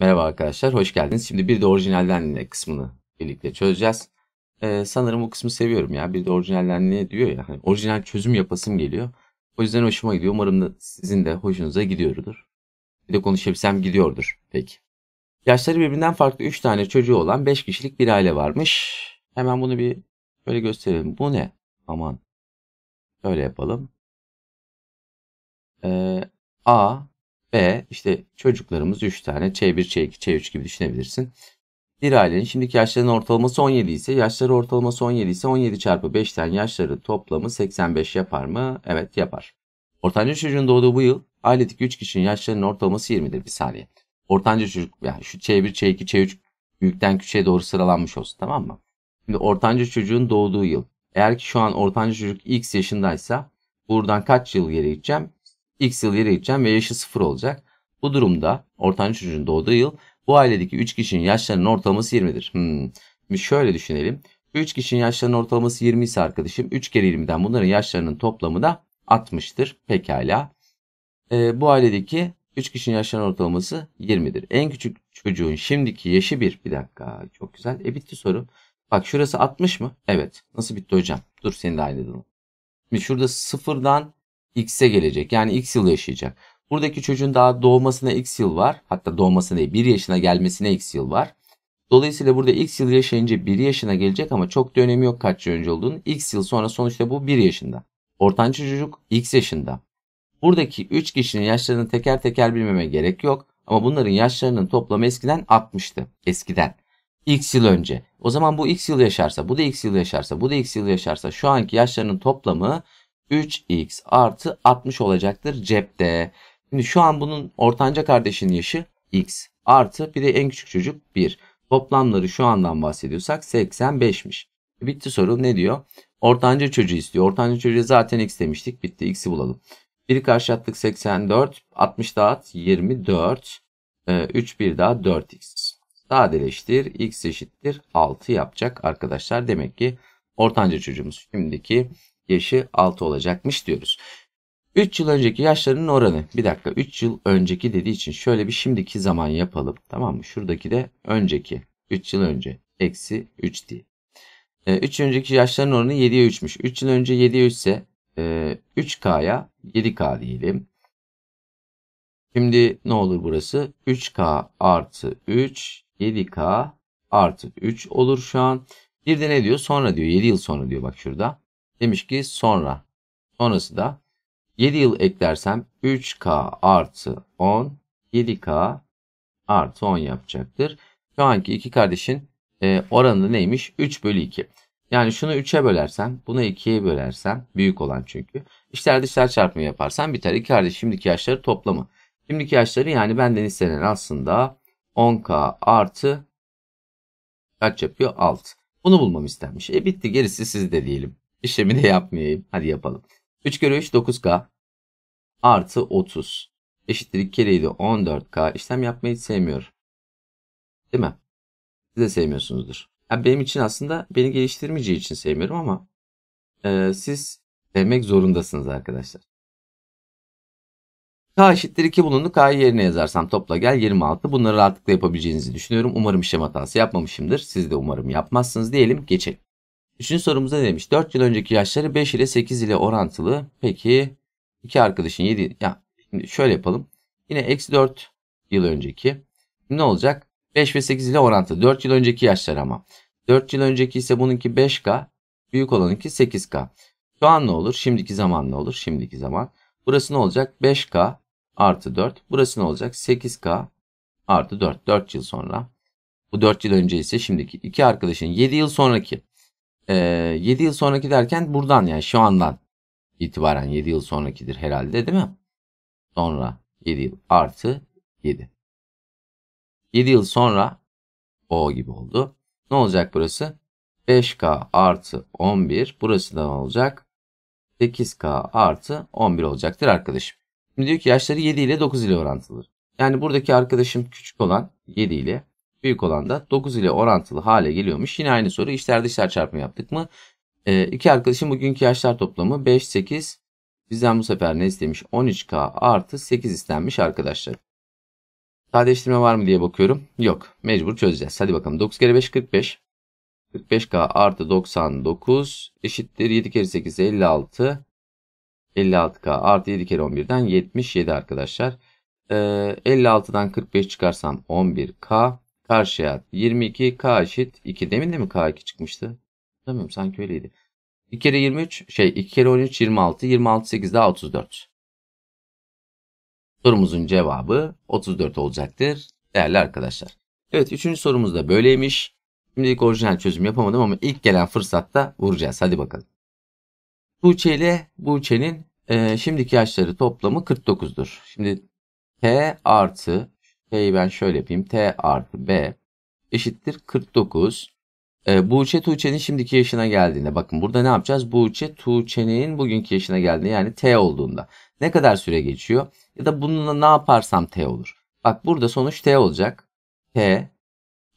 Merhaba arkadaşlar, hoş geldiniz. Şimdi bir de orijinalden ne kısmını birlikte çözeceğiz. Ee, sanırım bu kısmı seviyorum ya. Bir de orijinalden ne diyor ya. Hani orijinal çözüm yapasım geliyor. O yüzden hoşuma gidiyor. Umarım da sizin de hoşunuza gidiyordur. Bir de konuşabilsem gidiyordur. Peki. Yaşları birbirinden farklı 3 tane çocuğu olan 5 kişilik bir aile varmış. Hemen bunu bir böyle gösterelim. Bu ne? Aman. Öyle yapalım. Ee, A ve işte çocuklarımız 3 tane Ç1, Ç2, Ç3 gibi düşünebilirsin. Bir ailenin şimdiki yaşlarının ortalaması 17 ise yaşları ortalaması 17 ise 17 çarpı 5'ten yaşları toplamı 85 yapar mı? Evet yapar. Ortanca çocuğun doğduğu bu yıl ailedeki 3 kişinin yaşlarının ortalaması 20'dir bir saniye. Ortanca çocuk yani şu Ç1, Ç2, Ç3 büyükten küçüğe doğru sıralanmış olsun tamam mı? Şimdi ortanca çocuğun doğduğu yıl. Eğer ki şu an ortanca çocuk X yaşındaysa buradan kaç yıl geri gideceğim? X yıl yere gideceğim ve yaşı 0 olacak. Bu durumda ortanca çocuğun doğduğu yıl bu ailedeki 3 kişinin yaşlarının ortalaması 20'dir. Hmm. Şimdi şöyle düşünelim. 3 kişinin yaşlarının ortalaması 20 ise arkadaşım 3 kere 20'den bunların yaşlarının toplamı da 60'tır. Pekala. E, bu ailedeki 3 kişinin yaşlarının ortalaması 20'dir. En küçük çocuğun şimdiki yaşı 1. Bir dakika çok güzel. E bitti soru. Bak şurası 60 mı? Evet. Nasıl bitti hocam? Dur seni de aynı Şimdi şurada 0'dan X'e gelecek. Yani X yıl yaşayacak. Buradaki çocuğun daha doğmasına X yıl var. Hatta doğmasına değil 1 yaşına gelmesine X yıl var. Dolayısıyla burada X yıl yaşayınca 1 yaşına gelecek ama çok da önemi yok kaç yıl önce olduğunu. X yıl sonra sonuçta bu 1 yaşında. Ortanca çocuk X yaşında. Buradaki 3 kişinin yaşlarını teker teker bilmeme gerek yok. Ama bunların yaşlarının toplamı eskiden 60'tı. Eskiden. X yıl önce. O zaman bu X yıl yaşarsa, bu da X yıl yaşarsa, bu da X yıl yaşarsa şu anki yaşlarının toplamı 3x artı 60 olacaktır cepte. Şimdi şu an bunun ortanca kardeşinin yaşı x artı bir de en küçük çocuk 1. Toplamları şu andan bahsediyorsak 85'miş. Bitti soru ne diyor? Ortanca çocuğu istiyor. Ortanca çocuğu zaten x demiştik. Bitti x'i bulalım. 1 karşı 84. 60 dağıt 24. 3 bir daha 4x. Sadeleştir. x eşittir 6 yapacak arkadaşlar. Demek ki ortanca çocuğumuz şimdiki yaşı 6 olacakmış diyoruz. 3 yıl önceki yaşlarının oranı. Bir dakika 3 yıl önceki dediği için şöyle bir şimdiki zaman yapalım. Tamam mı? Şuradaki de önceki. 3 yıl önce. Eksi 3 diye. 3 ee, yıl önceki yaşların oranı 7'ye 3'müş. 3 yıl önce 7'ye 3 ise 3K'ya 7K diyelim. Şimdi ne olur burası? 3K artı 3, 7K artı 3 olur şu an. Bir de ne diyor? Sonra diyor. 7 yıl sonra diyor bak şurada. Demiş ki sonra. Sonrası da 7 yıl eklersem 3K artı 10, 7K artı 10 yapacaktır. Şu anki iki kardeşin e, oranı neymiş? 3 bölü 2. Yani şunu 3'e bölersem, bunu 2'ye bölersem, büyük olan çünkü. İşler dışlar çarpımı yaparsam biter. İki kardeş şimdiki yaşları toplamı. Şimdiki yaşları yani benden istenen aslında 10K artı kaç yapıyor? 6. Bunu bulmam istenmiş. E bitti gerisi sizde diyelim. İşlemi de yapmayayım. Hadi yapalım. 3 kere 3 9K artı 30 eşittir 2 kereyi de 14K. İşlem yapmayı sevmiyor. Değil mi? Siz de sevmiyorsunuzdur. Yani benim için aslında beni geliştirmeyeceği için sevmiyorum ama e, siz sevmek zorundasınız arkadaşlar. K eşittir 2 bulundu. K'yı yerine yazarsam topla gel 26. Bunları rahatlıkla yapabileceğinizi düşünüyorum. Umarım işlem hatası yapmamışımdır. Siz de umarım yapmazsınız diyelim. Geçelim. Üçüncü sorumuzda ne demiş? 4 yıl önceki yaşları 5 ile 8 ile orantılı. Peki iki arkadaşın 7 ya şimdi şöyle yapalım. Yine eksi 4 yıl önceki. Ne olacak? 5 ve 8 ile orantılı. 4 yıl önceki yaşlar ama. 4 yıl önceki ise bununki 5K. Büyük olanınki 8K. Şu an ne olur? Şimdiki zaman ne olur? Şimdiki zaman. Burası ne olacak? 5K artı 4. Burası ne olacak? 8K artı 4. 4 yıl sonra. Bu 4 yıl önce ise şimdiki. iki arkadaşın 7 yıl sonraki e, ee, 7 yıl sonraki derken buradan yani şu andan itibaren 7 yıl sonrakidir herhalde değil mi? Sonra 7 yıl artı 7. 7 yıl sonra o gibi oldu. Ne olacak burası? 5K artı 11. Burası da ne olacak? 8K artı 11 olacaktır arkadaşım. Şimdi diyor ki yaşları 7 ile 9 ile orantılıdır. Yani buradaki arkadaşım küçük olan 7 ile büyük olan da 9 ile orantılı hale geliyormuş. Yine aynı soru içler dışlar çarpımı yaptık mı? E, iki arkadaşın bugünkü yaşlar toplamı 5, 8. Bizden bu sefer ne istemiş? 13K artı 8 istenmiş arkadaşlar. Sadeleştirme var mı diye bakıyorum. Yok. Mecbur çözeceğiz. Hadi bakalım. 9 kere 5 45. 45K artı 99 eşittir 7 kere 8 56. 56K artı 7 kere 11'den 77 arkadaşlar. Ee, 56'dan 45 çıkarsam 11K. Karşıya 22 k eşit 2. Demin de mi k2 çıkmıştı? Tamam, sanki öyleydi. 2 kere 23 şey 2 kere 13 26. 26 8 daha 34. Sorumuzun cevabı 34 olacaktır değerli arkadaşlar. Evet 3. sorumuz da böyleymiş. Şimdi orijinal çözüm yapamadım ama ilk gelen fırsatta vuracağız. Hadi bakalım. Tuğçe ile Buğçe'nin e, şimdiki yaşları toplamı 49'dur. Şimdi T artı T'yi ben şöyle yapayım. T artı B eşittir 49. E, ee, Buğçe Tuğçe'nin şimdiki yaşına geldiğinde bakın burada ne yapacağız? Buğçe Tuğçe'nin bugünkü yaşına geldiğinde yani T olduğunda ne kadar süre geçiyor? Ya da bununla ne yaparsam T olur. Bak burada sonuç T olacak. T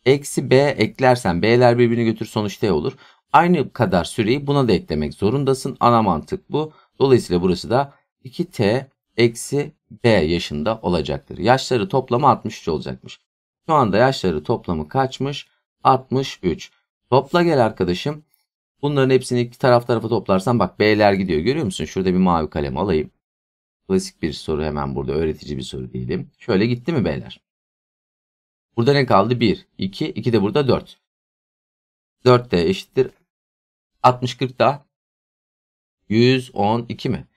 eksi B eklersen B'ler birbirini götür sonuç T olur. Aynı kadar süreyi buna da eklemek zorundasın. Ana mantık bu. Dolayısıyla burası da 2T eksi B yaşında olacaktır. Yaşları toplamı 63 olacakmış. Şu anda yaşları toplamı kaçmış? 63. Topla gel arkadaşım. Bunların hepsini iki taraf tarafa toplarsan bak B'ler gidiyor. Görüyor musun? Şurada bir mavi kalem alayım. Klasik bir soru hemen burada. Öğretici bir soru diyelim. Şöyle gitti mi B'ler? Burada ne kaldı? 1, 2, 2 de burada 4. 4 de eşittir. 60, 40 da 112 mi?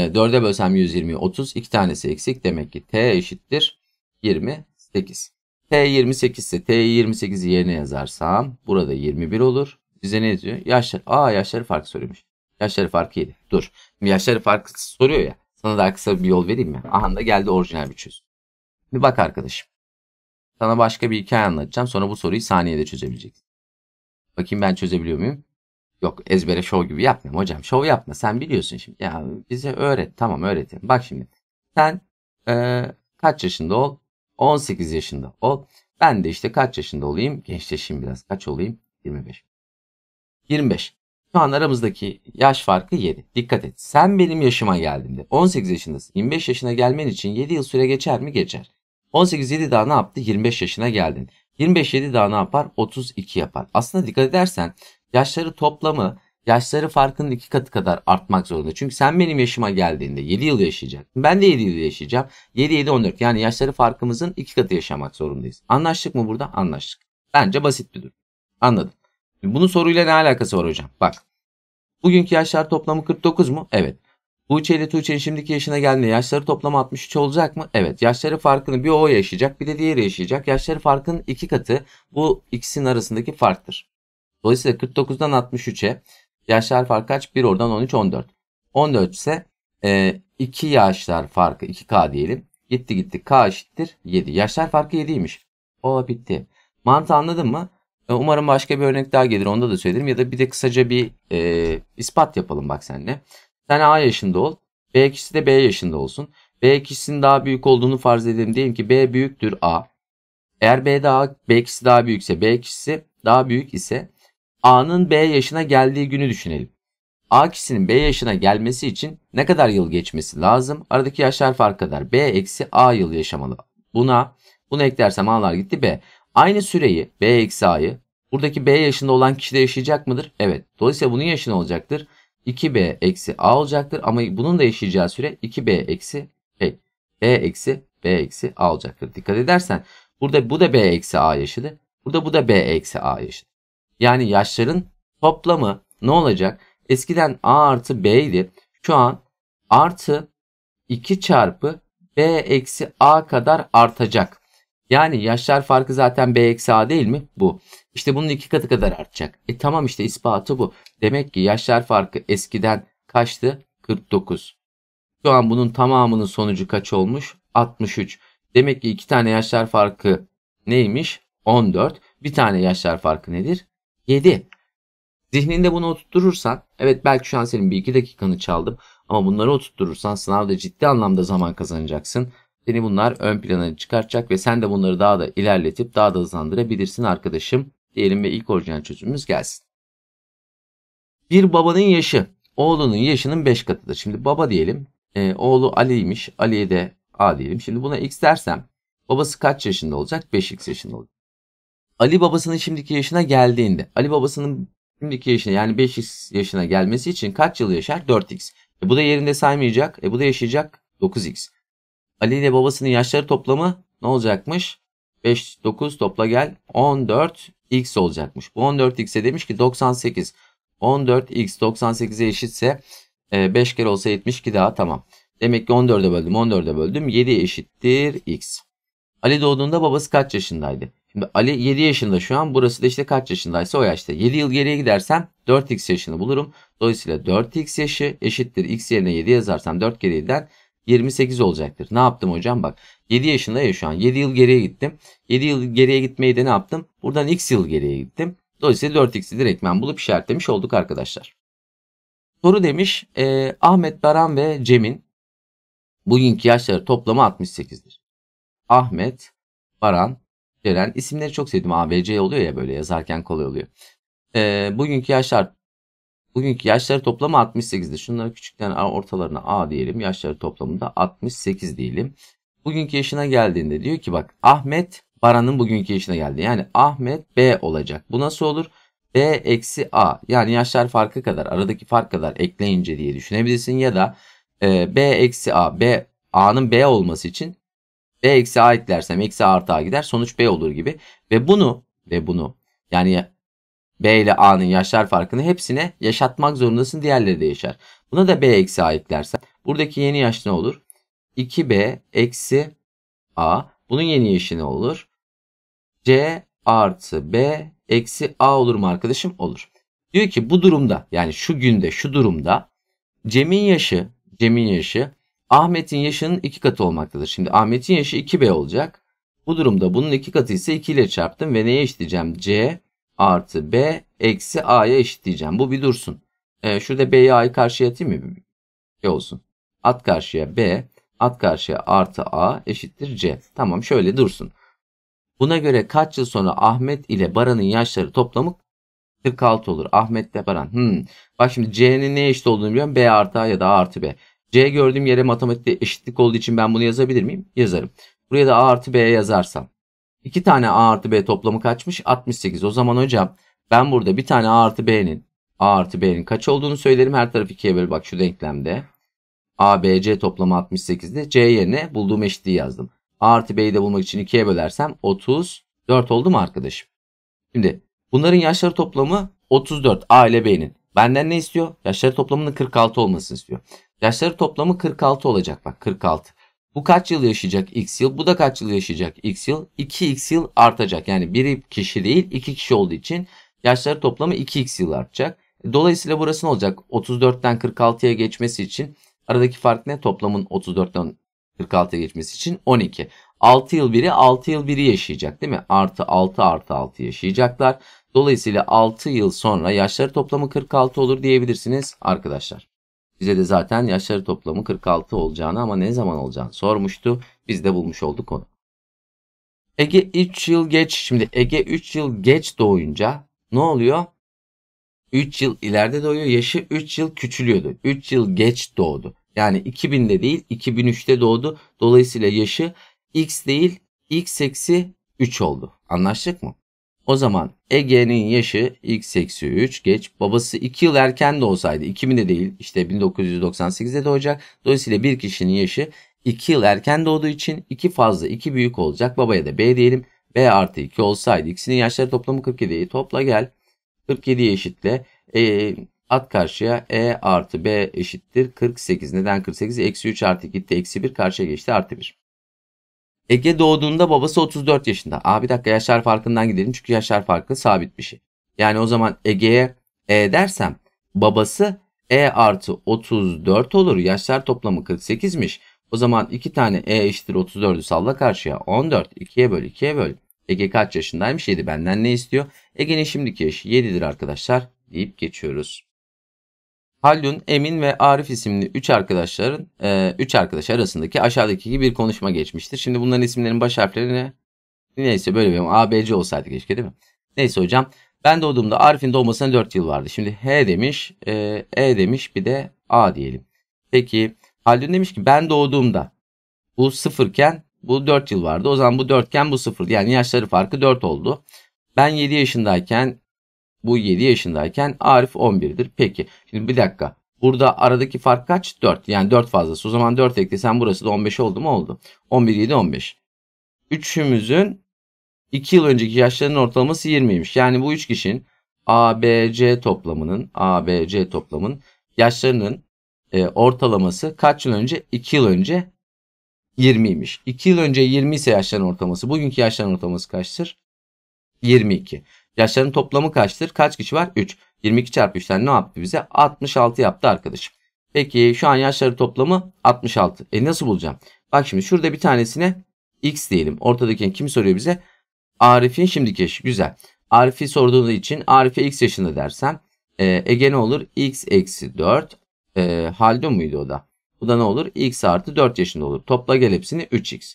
4'e bölsem 120, 30. 2 tanesi eksik. Demek ki t eşittir 28. t 28 ise t 28'i yerine yazarsam burada 21 olur. Bize ne diyor? Yaşlar. Aa yaşları farkı soruyormuş. Yaşları farkı 7. Dur. Şimdi yaşları farkı soruyor ya. Sana daha kısa bir yol vereyim mi? Aha da geldi orijinal bir çözüm. Bir bak arkadaşım. Sana başka bir hikaye anlatacağım. Sonra bu soruyu saniyede çözebileceksin. Bakayım ben çözebiliyor muyum? Yok ezbere şov gibi yapmayayım hocam. Şov yapma sen biliyorsun şimdi. Ya bize öğret tamam öğretin. Bak şimdi sen e, kaç yaşında ol? 18 yaşında ol. Ben de işte kaç yaşında olayım? Gençleşeyim biraz. Kaç olayım? 25. 25. Şu an aramızdaki yaş farkı 7. Dikkat et. Sen benim yaşıma geldiğinde 18 yaşındasın. 25 yaşına gelmen için 7 yıl süre geçer mi? Geçer. 18 7 daha ne yaptı? 25 yaşına geldin. 25 7 daha ne yapar? 32 yapar. Aslında dikkat edersen yaşları toplamı yaşları farkının iki katı kadar artmak zorunda. Çünkü sen benim yaşıma geldiğinde 7 yıl yaşayacaksın. Ben de 7 yıl yaşayacağım. 7 7 14 yani yaşları farkımızın iki katı yaşamak zorundayız. Anlaştık mı burada? Anlaştık. Bence basit bir durum. Anladım. Bunun soruyla ne alakası var hocam? Bak. Bugünkü yaşlar toplamı 49 mu? Evet. Tuğçe ile Tuğçe'nin şimdiki yaşına geldiğinde yaşları toplam 63 olacak mı? Evet. Yaşları farkını bir o yaşayacak bir de diğeri yaşayacak. Yaşları farkının iki katı bu ikisinin arasındaki farktır. Dolayısıyla 49'dan 63'e yaşlar farkı kaç? 1 oradan 13 14. 14 ise e, 2 yaşlar farkı 2K diyelim. Gitti gitti K eşittir 7. Yaşlar farkı 7'ymiş. O bitti. Mantığı anladın mı? E, umarım başka bir örnek daha gelir. Onda da söylerim. Ya da bir de kısaca bir e, ispat yapalım bak seninle. Sen A yaşında ol. B kişisi de B yaşında olsun. B kişisinin daha büyük olduğunu farz edelim. Diyelim ki B büyüktür A. Eğer B daha B kişisi daha büyükse B kişisi daha büyük ise A'nın B yaşına geldiği günü düşünelim. A kişisinin B yaşına gelmesi için ne kadar yıl geçmesi lazım? Aradaki yaşlar farkı kadar B eksi A yıl yaşamalı. Buna bunu eklersem A'lar gitti B. Aynı süreyi B eksi A'yı buradaki B yaşında olan kişi de yaşayacak mıdır? Evet. Dolayısıyla bunun yaşına olacaktır. 2B eksi A olacaktır ama bunun da yaşayacağı süre 2B eksi e B eksi B eksi A olacaktır. Dikkat edersen burada bu da B eksi A yaşıdır. Burada bu da B eksi A yaşıdır. Yani yaşların toplamı ne olacak? Eskiden A artı B idi. Şu an artı 2 çarpı B eksi A kadar artacak. Yani yaşlar farkı zaten B eksi A değil mi? Bu. İşte bunun iki katı kadar artacak. E tamam işte ispatı bu. Demek ki yaşlar farkı eskiden kaçtı? 49. Şu an bunun tamamının sonucu kaç olmuş? 63. Demek ki iki tane yaşlar farkı neymiş? 14. Bir tane yaşlar farkı nedir? 7. Zihninde bunu oturtursan evet belki şu an senin bir iki dakikanı çaldım ama bunları oturtursan sınavda ciddi anlamda zaman kazanacaksın. Seni bunlar ön plana çıkartacak ve sen de bunları daha da ilerletip daha da hızlandırabilirsin arkadaşım diyelim ve ilk orijinal çözümümüz gelsin. Bir babanın yaşı oğlunun yaşının 5 katıdır. Şimdi baba diyelim e, oğlu Ali'ymiş Ali'ye de A diyelim. Şimdi buna x dersem babası kaç yaşında olacak? 5x yaşında olacak. Ali babasının şimdiki yaşına geldiğinde Ali babasının şimdiki yaşına yani 5x yaşına gelmesi için kaç yıl yaşar? 4x. E bu da yerinde saymayacak. E bu da yaşayacak 9x. Ali ile babasının yaşları toplamı ne olacakmış? 5, 9 topla gel 14x olacakmış. Bu 14x'e demiş ki 98. 14x 98'e eşitse 5 e, kere olsa 72 daha tamam. Demek ki 14'e böldüm 14'e böldüm 7 eşittir x. Ali doğduğunda babası kaç yaşındaydı? Ali 7 yaşında şu an. Burası da işte kaç yaşındaysa o yaşta. 7 yıl geriye gidersem 4x yaşını bulurum. Dolayısıyla 4x yaşı eşittir. x yerine 7 yazarsam 4 kere 7'den 28 olacaktır. Ne yaptım hocam bak. 7 yaşında ya şu an. 7 yıl geriye gittim. 7 yıl geriye gitmeyi de ne yaptım? Buradan x yıl geriye gittim. Dolayısıyla 4x'i direktmen bulup işaretlemiş olduk arkadaşlar. Soru demiş. E, Ahmet, Baran ve Cem'in bugünkü yaşları toplamı 68'dir. Ahmet, Baran, içeren isimleri çok sevdim. ABC oluyor ya böyle yazarken kolay oluyor. E, bugünkü yaşlar bugünkü yaşları toplamı 68'di. Şunları küçükten ortalarına A diyelim. Yaşları toplamında 68 diyelim. Bugünkü yaşına geldiğinde diyor ki bak Ahmet Baran'ın bugünkü yaşına geldi. Yani Ahmet B olacak. Bu nasıl olur? B eksi A yani yaşlar farkı kadar aradaki fark kadar ekleyince diye düşünebilirsin ya da e, B eksi A B A'nın B olması için B eksi A eklersem eksi artı A gider. Sonuç B olur gibi. Ve bunu ve bunu yani B ile A'nın yaşlar farkını hepsine yaşatmak zorundasın. Diğerleri de yaşar. Buna da B eksi A eklersen buradaki yeni yaş ne olur? 2B eksi A. Bunun yeni yaşı ne olur? C artı B eksi A olur mu arkadaşım? Olur. Diyor ki bu durumda yani şu günde şu durumda Cem'in yaşı Cem'in yaşı Ahmet'in yaşının iki katı olmaktadır. Şimdi Ahmet'in yaşı 2B olacak. Bu durumda bunun iki katı ise 2 ile çarptım ve neye eşitleyeceğim? C artı B eksi A'ya eşitleyeceğim. Bu bir dursun. Ee, şurada B'yi A'yı karşıya atayım mı? E olsun. At karşıya B, at karşıya artı A eşittir C. Tamam şöyle dursun. Buna göre kaç yıl sonra Ahmet ile Baran'ın yaşları toplamı 46 olur. Ahmet ile Baran. Hmm. Bak şimdi C'nin ne eşit olduğunu biliyorum. B artı A ya da A artı B. C gördüğüm yere matematikte eşitlik olduğu için ben bunu yazabilir miyim? Yazarım. Buraya da A artı B yazarsam. 2 tane A artı B toplamı kaçmış? 68. O zaman hocam ben burada bir tane A artı B'nin A artı B'nin kaç olduğunu söylerim. Her tarafı ikiye böl. Bak şu denklemde. A, B, C toplamı 68'di. C yerine bulduğum eşitliği yazdım. A artı B'yi de bulmak için ikiye bölersem 34 oldu mu arkadaşım? Şimdi bunların yaşları toplamı 34 A ile B'nin. Benden ne istiyor? Yaşları toplamının 46 olmasını istiyor. Yaşları toplamı 46 olacak bak 46. Bu kaç yıl yaşayacak x yıl? Bu da kaç yıl yaşayacak x yıl? 2x yıl artacak. Yani bir kişi değil iki kişi olduğu için yaşları toplamı 2x yıl artacak. E, dolayısıyla burası ne olacak? 34'ten 46'ya geçmesi için aradaki fark ne? Toplamın 34'ten 46'ya geçmesi için 12. 6 yıl biri 6 yıl biri yaşayacak değil mi? Artı 6 artı 6 yaşayacaklar. Dolayısıyla 6 yıl sonra yaşları toplamı 46 olur diyebilirsiniz arkadaşlar. Bize de zaten yaşları toplamı 46 olacağını ama ne zaman olacağını sormuştu. Biz de bulmuş olduk onu. Ege 3 yıl geç şimdi Ege 3 yıl geç doğunca ne oluyor? 3 yıl ileride doğuyor. Yaşı 3 yıl küçülüyordu. 3 yıl geç doğdu. Yani 2000'de değil 2003'te doğdu. Dolayısıyla yaşı x değil x eksi 3 oldu. Anlaştık mı? O zaman Ege'nin yaşı x eksi 3 geç. Babası 2 yıl erken de olsaydı 2000'de değil işte 1998'de doğacak. Dolayısıyla bir kişinin yaşı 2 yıl erken doğduğu için 2 fazla 2 büyük olacak. Babaya da B diyelim. B artı 2 olsaydı ikisinin yaşları toplamı 47'yi topla gel. 47'yi eşitle. E, at karşıya E artı B eşittir 48. Neden 48? Eksi 3 artı 2 eksi 1 karşıya geçti artı 1. Ege doğduğunda babası 34 yaşında. Aa bir dakika yaşlar farkından gidelim çünkü yaşlar farkı sabit bir şey. Yani o zaman Ege'ye E dersem babası E artı 34 olur. Yaşlar toplamı 48'miş. O zaman 2 tane E eşittir 34'ü salla karşıya. 14 2'ye böl 2'ye böl. Ege kaç yaşındaymış 7 benden ne istiyor? Ege'nin şimdiki yaşı 7'dir arkadaşlar deyip geçiyoruz. Haldun, Emin ve Arif isimli üç arkadaşların 3 e, arkadaş arasındaki aşağıdaki gibi bir konuşma geçmiştir. Şimdi bunların isimlerin baş harfleri ne? Neyse böyle bir ABC olsaydı keşke değil mi? Neyse hocam. Ben doğduğumda Arif'in doğmasına 4 yıl vardı. Şimdi H demiş, e, e demiş bir de A diyelim. Peki Haldun demiş ki ben doğduğumda bu sıfırken bu 4 yıl vardı. O zaman bu 4'ken bu sıfırdı. Yani yaşları farkı 4 oldu. Ben 7 yaşındayken bu 7 yaşındayken Arif 11'dir. Peki şimdi bir dakika. Burada aradaki fark kaç? 4. Yani 4 fazlası. O zaman 4 eklesen burası da 15 oldu mu? Oldu. 11, 7, 15. Üçümüzün 2 yıl önceki yaşlarının ortalaması 20'ymiş. Yani bu 3 kişinin ABC toplamının ABC toplamın yaşlarının e, ortalaması kaç yıl önce? 2 yıl önce 20'ymiş. 2 yıl önce 20 ise yaşların ortalaması. Bugünkü yaşların ortalaması kaçtır? 22. Yaşların toplamı kaçtır? Kaç kişi var? 3. 22 çarpı 3'ten ne yaptı bize? 66 yaptı arkadaşım. Peki şu an yaşları toplamı 66. E nasıl bulacağım? Bak şimdi şurada bir tanesine x diyelim. Ortadakini kim soruyor bize? Arif'in şimdiki yaşı. Güzel. Arif'i sorduğu için Arif'e x yaşında dersem e, Ege ne olur? x eksi 4. E, Haldun muydu o da? Bu da ne olur? x artı 4 yaşında olur. Topla gel hepsini 3x.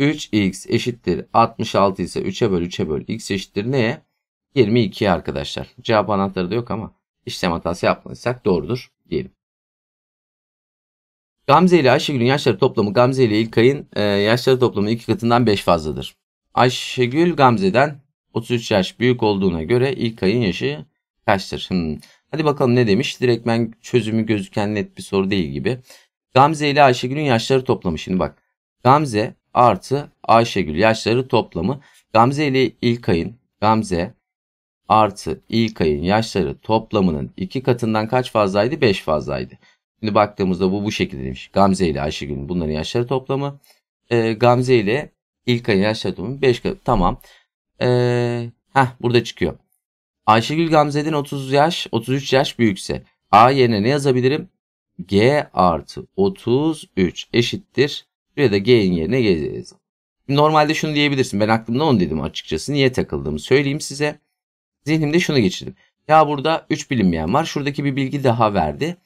3x eşittir 66 ise 3'e böl 3'e böl x eşittir neye? 22 arkadaşlar. Cevap anahtarı da yok ama işlem hatası yapmadıysak doğrudur diyelim. Gamze ile Ayşegül'ün yaşları toplamı Gamze ile İlkay'ın e, yaşları toplamı iki katından 5 fazladır. Ayşegül Gamze'den 33 yaş büyük olduğuna göre İlkay'ın yaşı kaçtır? Hmm. Hadi bakalım ne demiş? Direktmen çözümü gözüken net bir soru değil gibi. Gamze ile Ayşegül'ün yaşları toplamı. Şimdi bak Gamze artı Ayşegül yaşları toplamı. Gamze ile İlkay'ın Gamze artı ilk ayın yaşları toplamının 2 katından kaç fazlaydı? 5 fazlaydı. Şimdi baktığımızda bu bu şekilde demiş. Gamze ile Ayşegül'ün bunların yaşları toplamı. E, Gamze ile ilk ayın yaşları toplamı 5 kat. Tamam. E, heh burada çıkıyor. Ayşegül Gamze'den 30 yaş, 33 yaş büyükse A yerine ne yazabilirim? G artı 33 eşittir. Buraya da G'nin yerine G yazalım. Normalde şunu diyebilirsin. Ben aklımda onu dedim açıkçası. Niye takıldığımı söyleyeyim size zihnimde şunu geçirdim. Ya burada 3 bilinmeyen var. Şuradaki bir bilgi daha verdi.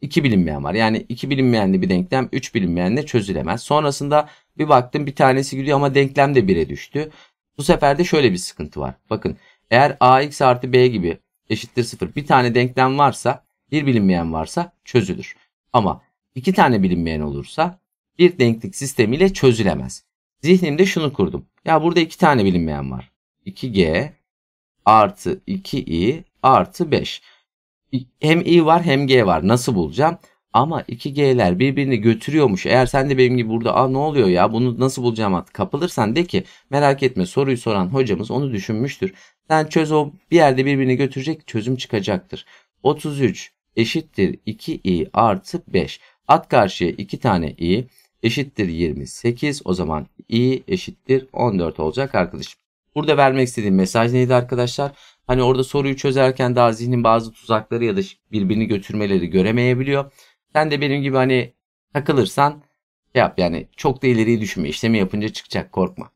2 bilinmeyen var. Yani 2 bilinmeyenli bir denklem 3 bilinmeyenle çözülemez. Sonrasında bir baktım bir tanesi gidiyor ama denklem de 1'e düştü. Bu sefer de şöyle bir sıkıntı var. Bakın eğer ax artı b gibi eşittir 0 bir tane denklem varsa bir bilinmeyen varsa çözülür. Ama iki tane bilinmeyen olursa bir denklik sistemiyle çözülemez. Zihnimde şunu kurdum. Ya burada iki tane bilinmeyen var. 2g artı 2i artı 5. Hem i var hem g var. Nasıl bulacağım? Ama 2G'ler birbirini götürüyormuş. Eğer sen de benim gibi burada Aa, ne oluyor ya bunu nasıl bulacağım artık kapılırsan de ki merak etme soruyu soran hocamız onu düşünmüştür. Sen çöz o bir yerde birbirini götürecek çözüm çıkacaktır. 33 eşittir 2i artı 5. At karşıya 2 tane i eşittir 28. O zaman i eşittir 14 olacak arkadaşım. Burada vermek istediğim mesaj neydi arkadaşlar? Hani orada soruyu çözerken daha zihnin bazı tuzakları ya da birbirini götürmeleri göremeyebiliyor. Sen de benim gibi hani takılırsan şey yap yani çok da ileriyi düşünme işlemi yapınca çıkacak korkma.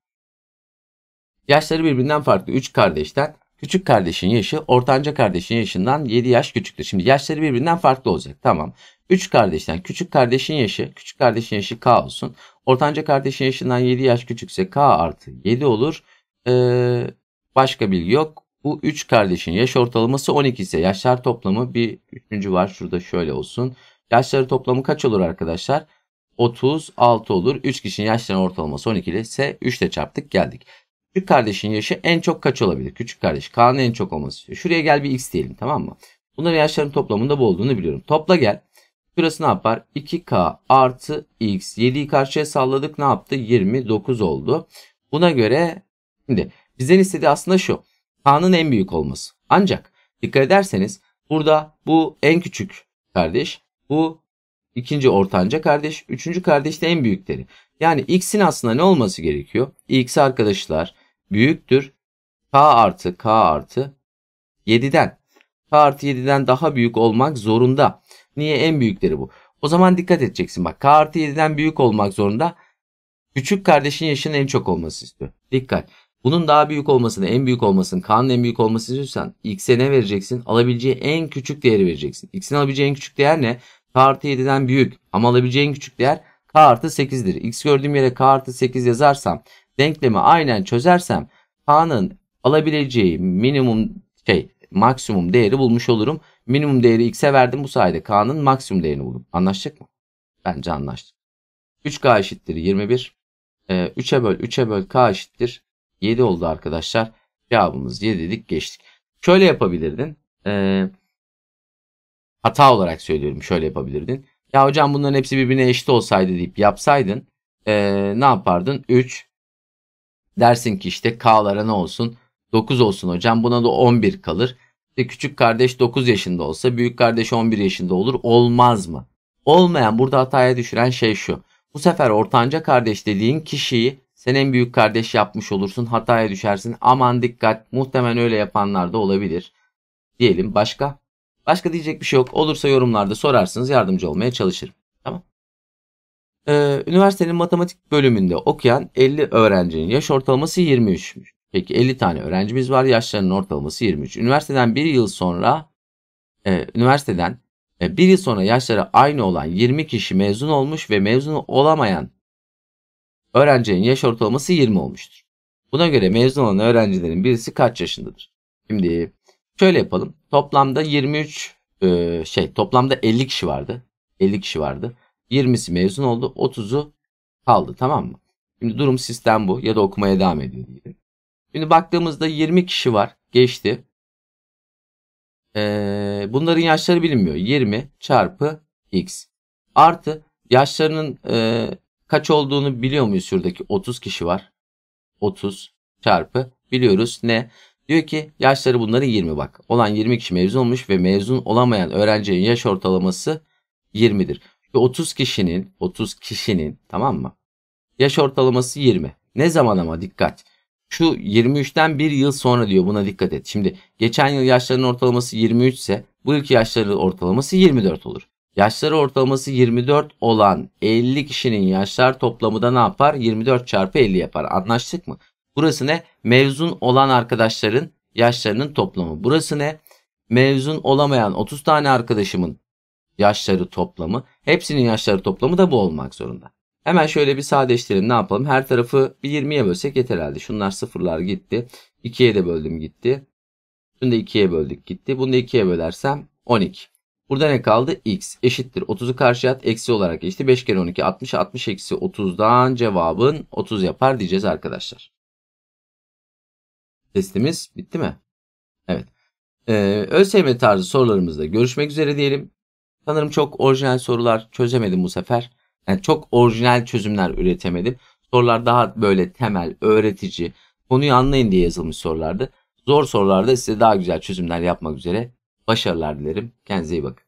Yaşları birbirinden farklı 3 kardeşten küçük kardeşin yaşı ortanca kardeşin yaşından 7 yaş küçüktür. Şimdi yaşları birbirinden farklı olacak tamam. 3 kardeşten küçük kardeşin yaşı küçük kardeşin yaşı K olsun. Ortanca kardeşin yaşından 7 yaş küçükse K artı 7 olur. Ee, başka bilgi yok. Bu üç kardeşin yaş ortalaması 12 ise yaşlar toplamı bir üçüncü var. Şurada şöyle olsun. Yaşları toplamı kaç olur arkadaşlar? 36 olur. 3 kişinin yaşlarının ortalaması 12 ile ise 3 ile çarptık geldik. Küçük kardeşin yaşı en çok kaç olabilir? Küçük kardeş Kaan'ın en çok olması Şuraya gel bir x diyelim tamam mı? Bunların yaşlarının toplamında bu olduğunu biliyorum. Topla gel. Şurası ne yapar? 2k artı x. 7'yi karşıya salladık ne yaptı? 29 oldu. Buna göre Şimdi bizden istediği aslında şu. K'nın en büyük olması. Ancak dikkat ederseniz burada bu en küçük kardeş. Bu ikinci ortanca kardeş. Üçüncü kardeş de en büyükleri. Yani x'in aslında ne olması gerekiyor? x arkadaşlar büyüktür. k artı k artı 7'den. k artı 7'den daha büyük olmak zorunda. Niye en büyükleri bu? O zaman dikkat edeceksin. Bak k artı 7'den büyük olmak zorunda. Küçük kardeşin yaşının en çok olması istiyor. Dikkat. Bunun daha büyük olmasını, en büyük olmasını, K'nın en büyük olmasını istiyorsan X'e ne vereceksin? Alabileceği en küçük değeri vereceksin. X'in alabileceği en küçük değer ne? K artı 7'den büyük ama alabileceği en küçük değer K artı 8'dir. X gördüğüm yere K artı 8 yazarsam denklemi aynen çözersem K'nın alabileceği minimum şey maksimum değeri bulmuş olurum. Minimum değeri x'e verdim bu sayede k'nın maksimum değerini buldum. Anlaştık mı? Bence anlaştık. 3k eşittir 21. 3'e ee, böl 3'e böl k eşittir 7 oldu arkadaşlar. Cevabımız 7 dedik geçtik. Şöyle yapabilirdin. Ee, hata olarak söylüyorum şöyle yapabilirdin. Ya hocam bunların hepsi birbirine eşit olsaydı deyip yapsaydın ee, ne yapardın? 3 dersin ki işte K'lara ne olsun? 9 olsun hocam buna da 11 kalır. İşte küçük kardeş 9 yaşında olsa büyük kardeş 11 yaşında olur olmaz mı? Olmayan burada hataya düşüren şey şu. Bu sefer ortanca kardeş dediğin kişiyi sen en büyük kardeş yapmış olursun. Hataya düşersin. Aman dikkat. Muhtemelen öyle yapanlar da olabilir. Diyelim başka. Başka diyecek bir şey yok. Olursa yorumlarda sorarsınız. Yardımcı olmaya çalışırım. Tamam. Ee, üniversitenin matematik bölümünde okuyan 50 öğrencinin yaş ortalaması 23. Peki 50 tane öğrencimiz var. Yaşlarının ortalaması 23. Üniversiteden bir yıl sonra e, üniversiteden e, bir yıl sonra yaşları aynı olan 20 kişi mezun olmuş ve mezun olamayan Öğrencinin yaş ortalaması 20 olmuştur. Buna göre mezun olan öğrencilerin birisi kaç yaşındadır? Şimdi şöyle yapalım. Toplamda 23 e, şey toplamda 50 kişi vardı. 50 kişi vardı. 20'si mezun oldu. 30'u kaldı tamam mı? Şimdi durum sistem bu ya da okumaya devam ediyor diyelim. Şimdi baktığımızda 20 kişi var. Geçti. Ee, bunların yaşları bilinmiyor. 20 çarpı x artı yaşlarının e, Kaç olduğunu biliyor muyuz şuradaki 30 kişi var. 30 çarpı biliyoruz ne? Diyor ki yaşları bunların 20 bak. Olan 20 kişi mezun olmuş ve mezun olamayan öğrencinin yaş ortalaması 20'dir. Ve 30 kişinin 30 kişinin tamam mı? Yaş ortalaması 20. Ne zaman ama dikkat. Şu 23'ten bir yıl sonra diyor buna dikkat et. Şimdi geçen yıl yaşlarının ortalaması 23 ise bu yılki yaşların ortalaması 24 olur. Yaşları ortalaması 24 olan 50 kişinin yaşlar toplamı da ne yapar? 24 çarpı 50 yapar. Anlaştık mı? Burası ne? Mezun olan arkadaşların yaşlarının toplamı. Burası ne? Mezun olamayan 30 tane arkadaşımın yaşları toplamı. Hepsinin yaşları toplamı da bu olmak zorunda. Hemen şöyle bir sadeleştirelim ne yapalım? Her tarafı bir 20'ye bölsek yeter herhalde. Şunlar sıfırlar gitti. 2'ye de böldüm gitti. Şunu da 2'ye böldük gitti. Bunu da 2'ye bölersem 12. Burada ne kaldı? X eşittir. 30'u karşıya at. Eksi olarak geçti. 5 kere 12 60. 60 eksi 30'dan cevabın 30 yapar diyeceğiz arkadaşlar. Testimiz bitti mi? Evet. Ee, ÖSYM tarzı sorularımızda görüşmek üzere diyelim. Sanırım çok orijinal sorular çözemedim bu sefer. Yani çok orijinal çözümler üretemedim. Sorular daha böyle temel, öğretici, konuyu anlayın diye yazılmış sorulardı. Zor sorularda size daha güzel çözümler yapmak üzere Başarılar dilerim. Kendinize iyi bakın.